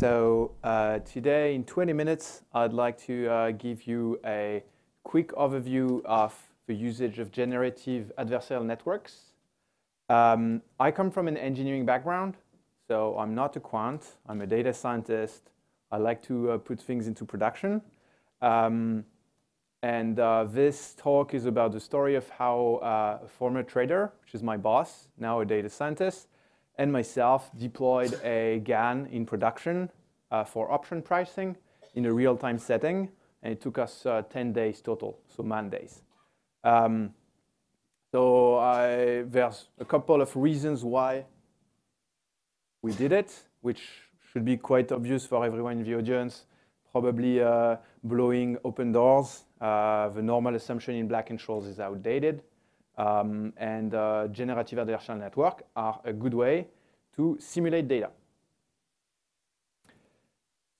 So uh, today, in 20 minutes, I'd like to uh, give you a quick overview of the usage of generative adversarial networks. Um, I come from an engineering background, so I'm not a quant. I'm a data scientist. I like to uh, put things into production. Um, and uh, this talk is about the story of how uh, a former trader, which is my boss, now a data scientist, and myself deployed a GAN in production uh, for option pricing in a real-time setting, and it took us uh, 10 days total, so man days. Um, so I, there's a couple of reasons why we did it, which should be quite obvious for everyone in the audience. Probably uh, blowing open doors. Uh, the normal assumption in Black and Scholes is outdated. Um, and uh, generative adversarial network are a good way to simulate data.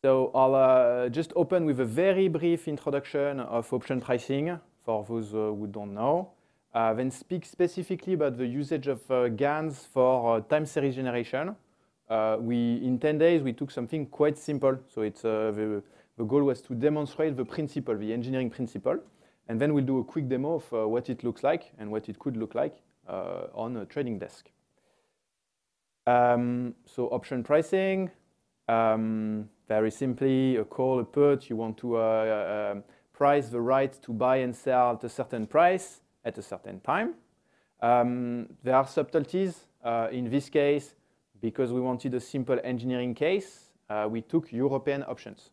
So I'll uh, just open with a very brief introduction of option pricing for those uh, who don't know. Uh, then speak specifically about the usage of uh, GANs for uh, time series generation. we, in 10 days, we took something quite simple. So it's, the, the goal was to demonstrate the principle, the engineering principle. And then we'll do a quick demo of uh, what it looks like and what it could look like uh, on a trading desk. Um, so option pricing, um, very simply, a call, a put, you want to uh, uh um, price the right to buy and sell at a certain price at a certain time. Um, there are subtleties. Uh, in this case, because we wanted a simple engineering case, uh, we took European options.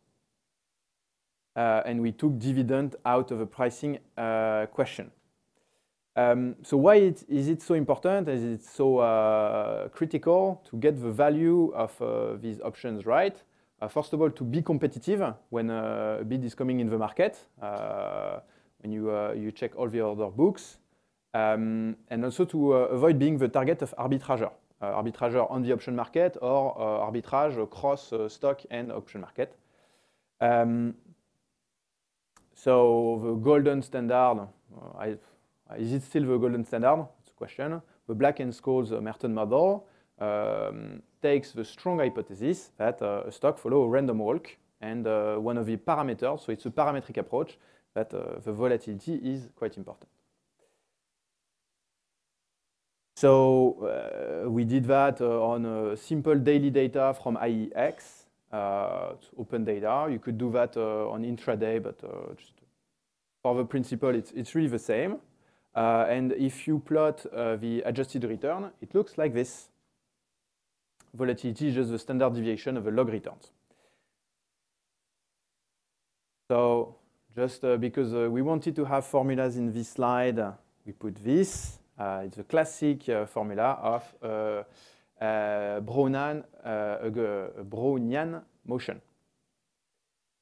Uh, and we took dividend out of a pricing uh, question. Um, so why it, is it so important? Is it so uh, critical to get the value of uh, these options right? Uh, first of all, to be competitive when uh, a bid is coming in the market, when you, you check all the order books, um, and also to avoid being the target of arbitrageur, arbitrageur on the option market or arbitrage across stock and option market. Um, so the golden standard, uh, I, is it still the golden standard? It's a question. The Black and Scholes Merton model um, takes the strong hypothesis that uh, a stock follow a random walk and uh, one of the parameters, so it's a parametric approach, that the volatility is quite important. So uh, we did that uh, on uh, simple daily data from IEX. Uh, open data. You could do that uh, on intraday, but uh, for the principle, it's, it's really the same. and if you plot the adjusted return, it looks like this. Volatility is just the standard deviation of the log returns. So just uh, because uh, we wanted to have formulas in this slide, we put this. it's a classic formula of Brounan a, a Brownian motion.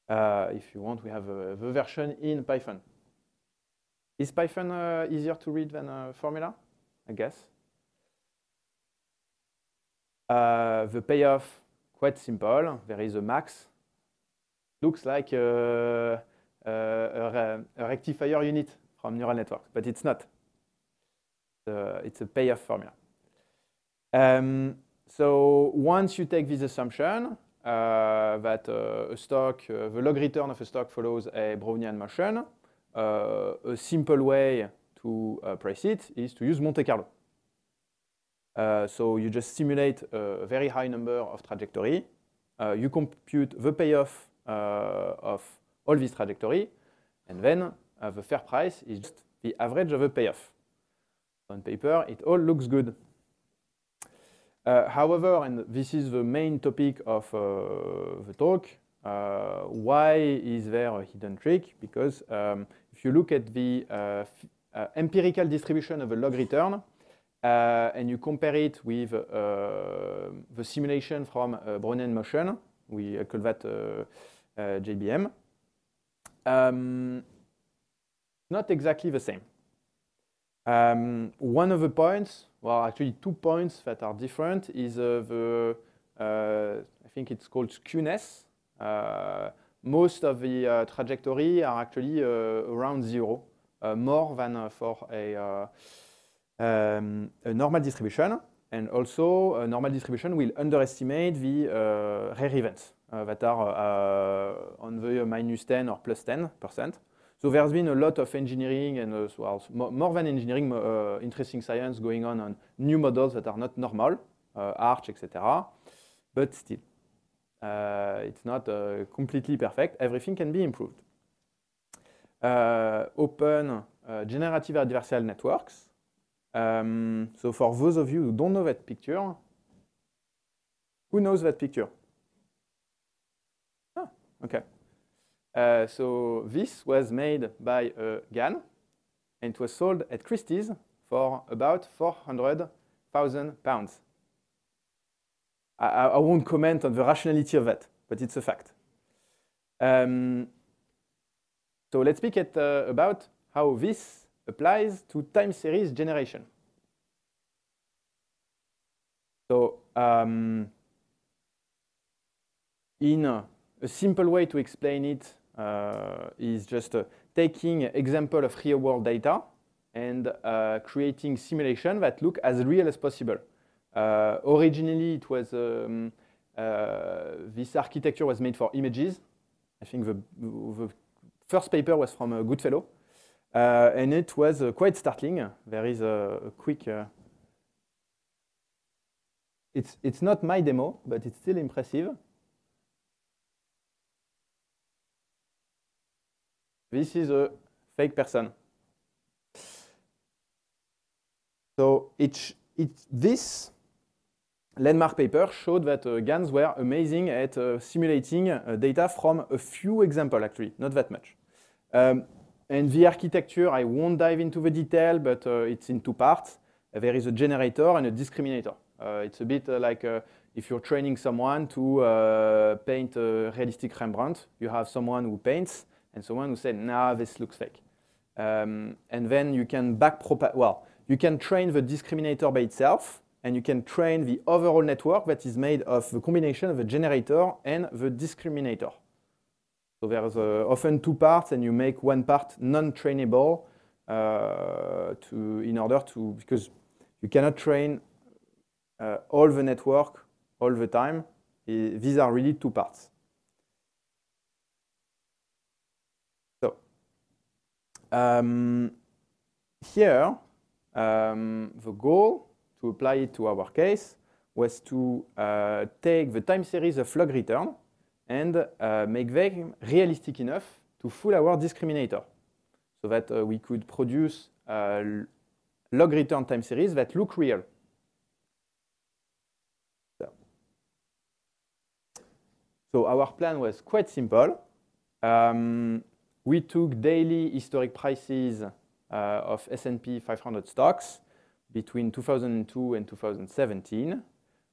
Uh, if you want, we have uh, the version in Python. Is Python uh, easier to read than a formula? I guess. Uh, the payoff, quite simple. There is a max. Looks like a, a, rectifier unit from neural networks, but it's not. it's a payoff formula. Um, so once you take this assumption uh, that uh, a stock, uh, the log return of a stock follows a Brownian motion, uh, a simple way to price it is to use Monte Carlo. so you just simulate a very high number of trajectory. you compute the payoff of all these trajectory, and then uh, the fair price is just the average of the payoff. On paper, it all looks good. Uh, however, and this is the main topic of uh, the talk, uh, why is there a hidden trick? Because um, if you look at the empirical distribution of a log return, and you compare it with the simulation from uh, Brownian motion, we call that JBM, um, not exactly the same. Um, one of the points well, actually two points that are different is uh, the, uh, I think it's called skewness. Uh, most of the uh, trajectory are actually around zero, more than for a, um, a normal distribution. And also, a normal distribution will underestimate the rare events that are on the minus 10 or plus 10 percent. So there's been a lot of engineering and uh, more than engineering, uh, interesting science going on on new models that are not normal, uh, Arch, etc. But still, uh, it's not uh, completely perfect. Everything can be improved. open generative adversarial networks. Um, so for those of you who don't know that picture, who knows that picture? Ah, okay. Uh, so this was made by uh, GAN, and it was sold at Christie's for about 400,000 pounds. I, I, won't comment on the rationality of that, but it's a fact. Um, so let's speak at, uh, about how this applies to time series generation. So um, in a simple way to explain it uh, is just uh, taking example of real world data and uh, creating simulation that look as real as possible. originally, it was um, this architecture was made for images. I think the, the first paper was from Goodfellow, uh, and it was uh, quite startling. There is a, a quick. Uh, it's it's not my demo, but it's still impressive. this is a fake person. So it, this landmark paper showed that uh, GANs were amazing at uh, simulating uh, data from a few examples, actually, not that much. Um, and the architecture, I won't dive into the detail, but uh, it's in two parts. there is a generator and a discriminator. Uh, it's a bit uh, like if you're training someone to paint a realistic Rembrandt, you have someone who paints, and someone who said, nah, this looks fake. Um, and then you can back well, you can train the discriminator by itself, and you can train the overall network that is made of the combination of the generator and the discriminator. So there's uh, often two parts, and you make one part non-trainable uh, to in order to because you cannot train uh, all the network all the time. these are really two parts. Um, here, um, the goal to apply it to our case was to uh, take the time series of log return and uh, make them realistic enough to fool our discriminator so that uh, we could produce uh, log return time series that look real. So, so our plan was quite simple. Um, we took daily historic prices uh, of S&P 500 stocks between 2002 and 2017.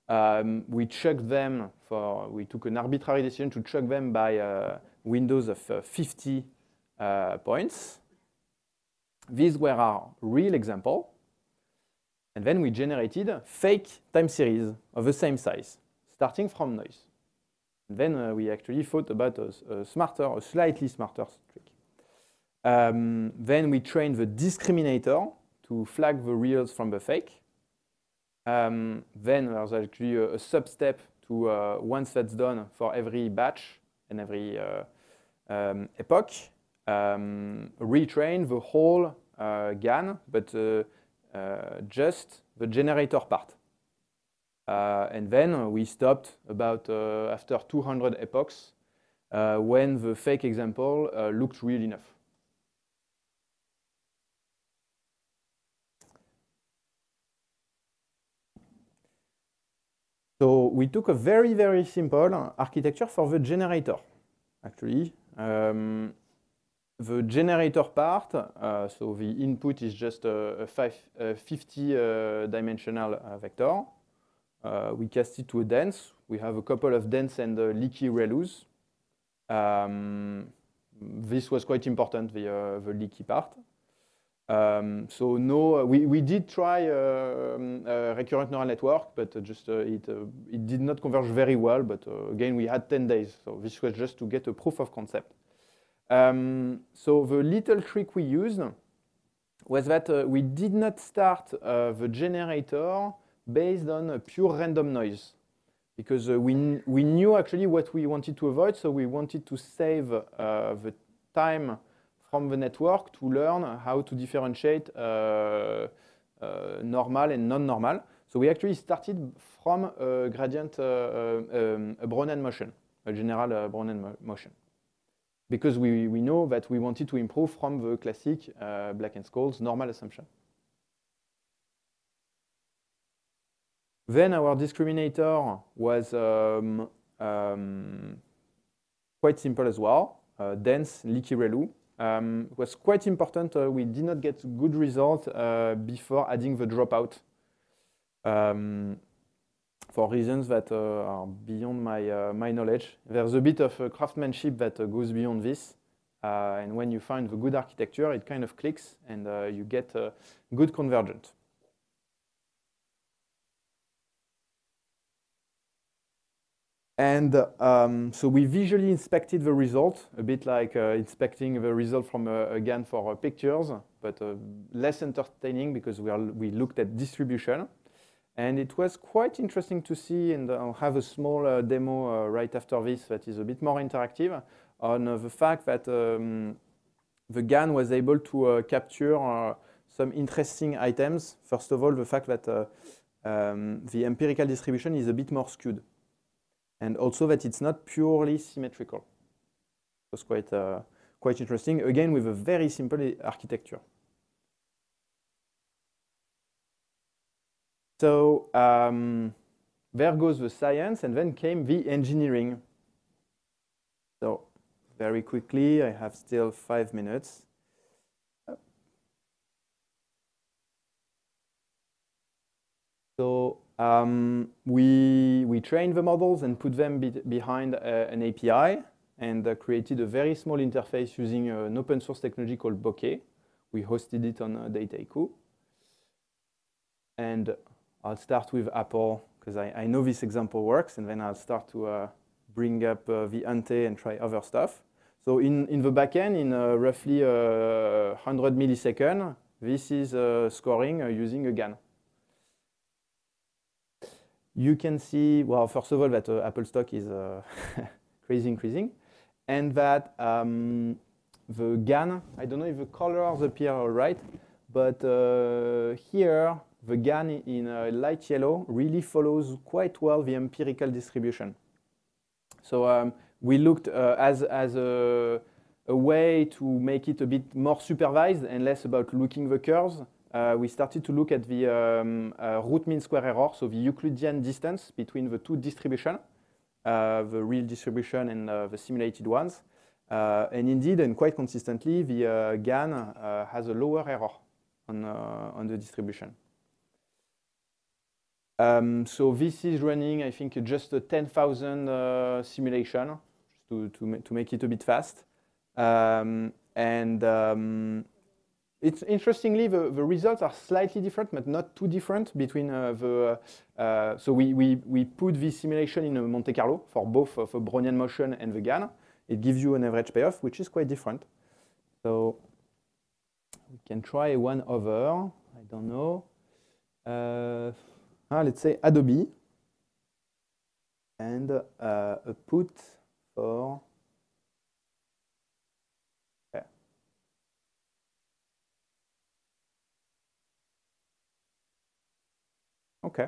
Um, we checked them for, we took an arbitrary decision to check them by uh, windows of uh, 50 uh, points. These were our real example. And then we generated fake time series of the same size, starting from noise. And then uh, we actually thought about a, a smarter, a slightly smarter trick. Um, then we train the discriminator to flag the reals from the fake. Um, then there's actually a, a sub-step to uh, once that's done for every batch and every uh, um, epoch, um, retrain the whole uh, GAN, but uh, uh, just the generator part. Uh, and then we stopped about after 200 epochs when the fake example looked real enough. So we took a very, very simple architecture for the generator, actually. Um, the generator part, uh, so the input is just a, a, five, a 50 uh, dimensional uh, vector. Uh, we cast it to a dense. We have a couple of dense and uh, leaky ReLUs. Um, this was quite important, the, uh, the leaky part. Um, so no, uh, we, we did try uh, um, a recurrent neural network, but uh, just it, it did not converge very well. But again, we had 10 days. So this was just to get a proof of concept. Um, so the little trick we used was that uh, we did not start uh, the generator based on pure random noise because uh, we, we knew actually what we wanted to avoid, so we wanted to save the time from the network to learn how to differentiate uh, uh, normal and non-normal. So we actually started from a gradient, uh, um, a Brownian motion, a general Brownian mo motion. Because we, we know that we wanted to improve from the classic Black and Scholes normal assumption. Then our discriminator was um, um, quite simple as well, uh, dense leaky ReLU um, it was quite important. Uh, we did not get good results uh, before adding the dropout um, for reasons that uh, are beyond my, uh, my knowledge. There's a bit of craftsmanship that uh, goes beyond this. Uh, and when you find the good architecture, it kind of clicks and you get good convergence. And um, so we visually inspected the result, a bit like uh, inspecting the result from uh, again for uh, pictures, but uh, less entertaining because we, are, we looked at distribution. And it was quite interesting to see, and I'll have a small uh, demo uh, right after this that is a bit more interactive, on the fact that um, the GAN was able to capture some interesting items. First of all, the fact that um, the empirical distribution is a bit more skewed and also that it's not purely symmetrical. It was quite, uh, quite interesting, again, with a very simple architecture. So um, there goes the science, and then came the engineering. So very quickly, I have still five minutes. Um, we, we trained the models and put them be behind uh, an API and uh, created a very small interface using uh, an open source technology called Bokeh. We hosted it on uh, Dataiku. And I'll start with Apple because I, I, know this example works and then I'll start to uh, bring up uh, the ante and try other stuff. So in, in the backend, in uh, roughly 100 milliseconds, this is scoring using a GAN you can see, well, first of all, that uh, Apple stock is uh, crazy increasing, and that um, the GAN, I don't know if the colors appear all right, but uh, here, the GAN in uh, light yellow really follows quite well the empirical distribution. So um, we looked uh, as, as a, a way to make it a bit more supervised and less about looking the curves, uh, we started to look at the um, uh, root mean square error, so the Euclidean distance between the two distributions, uh, the real distribution and uh, the simulated ones. Uh, and indeed, and quite consistently, the uh, GAN has a lower error on, on the distribution. Um, so this is running, I think, just a 10,000 simulation to, to, ma to, make it a bit fast. Um, and um, it's interestingly, the, the results are slightly different, but not too different between uh, the, uh, uh, so we, we, we put this simulation in a Monte Carlo for both the Brownian motion and the GAN. It gives you an average payoff, which is quite different. So we can try one over, I don't know. Uh, ah, let's say Adobe and uh, a put for Okay.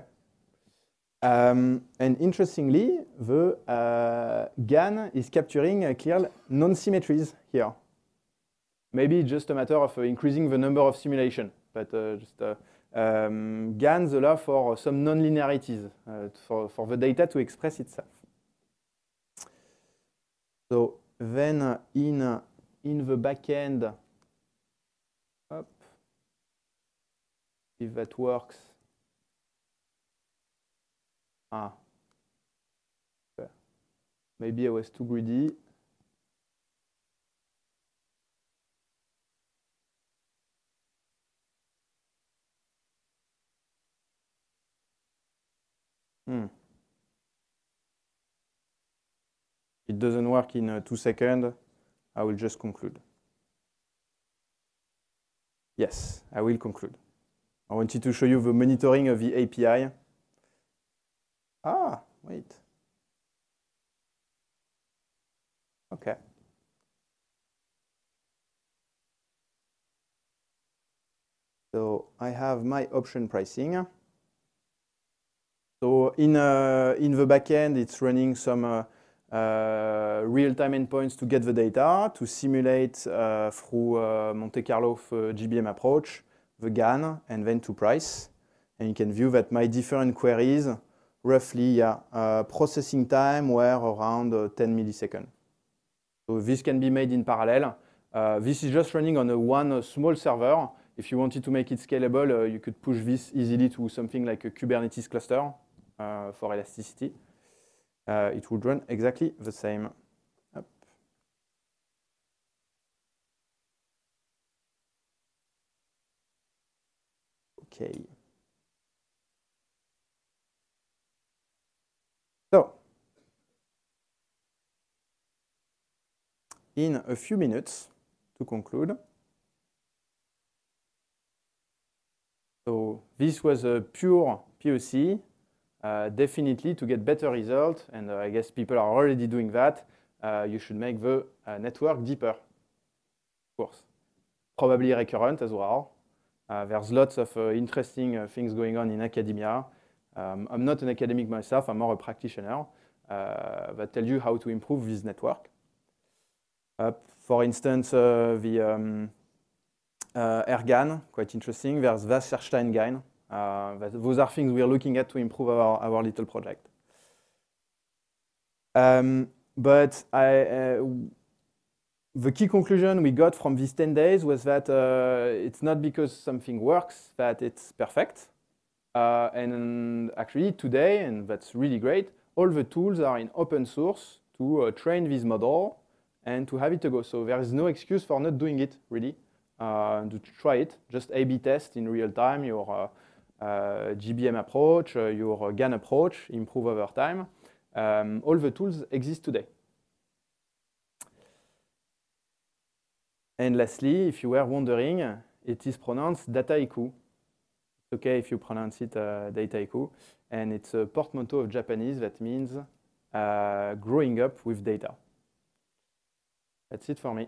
Um, and interestingly, the uh, GAN is capturing uh, clear non-symmetries here. Maybe just a matter of uh, increasing the number of simulation, but uh, just uh, um, GANs allow for some non-linearities uh, for, for the data to express itself. So then in, in the backend, if that works, Ah. Maybe I was too greedy. Hmm. It doesn't work in uh, two seconds. I will just conclude. Yes, I will conclude. I wanted to show you the monitoring of the API. Ah, wait. Okay. So I have my option pricing. So in, uh, in the backend, it's running some uh, uh, real-time endpoints to get the data, to simulate uh, through uh, Monte Carlo uh, GBM approach, the GAN, and then to price. And you can view that my different queries roughly, yeah, processing time were around 10 euh, milliseconds. So this can be made in parallel. Uh, this is just running on a one uh, small server. If you wanted to make it scalable, uh, you could push this easily to something like a Kubernetes cluster uh, for elasticity. it would run exactly the same. Okay. in a few minutes to conclude. So this was a pure POC, uh, definitely to get better results, and uh, I guess people are already doing that, uh, you should make the uh, network deeper, of course. Probably recurrent as well. Uh, there's lots of uh, interesting things going on in academia. Um, I'm not an academic myself, I'm more a practitioner that tell you how to improve this network. For instance, uh, the um, Ergan, uh, quite interesting. There's Wassersteingain. Uh, those are things we're looking at to improve our, our little project. Um, but I, uh, the key conclusion we got from these 10 days was that uh, it's not because something works that it's perfect. Uh, and actually today, and that's really great, all the tools are in open source to uh, train this model and to have it a go. So there is no excuse for not doing it, really, uh, to try it. Just A-B test in real time your uh, uh, GBM approach, uh, your uh, GAN approach, improve over time. Um, all the tools exist today. And lastly, if you were wondering, it is pronounced dataiku. It's okay if you pronounce it uh, dataiku. And it's a portmanteau of Japanese that means uh, growing up with data. That's it for me.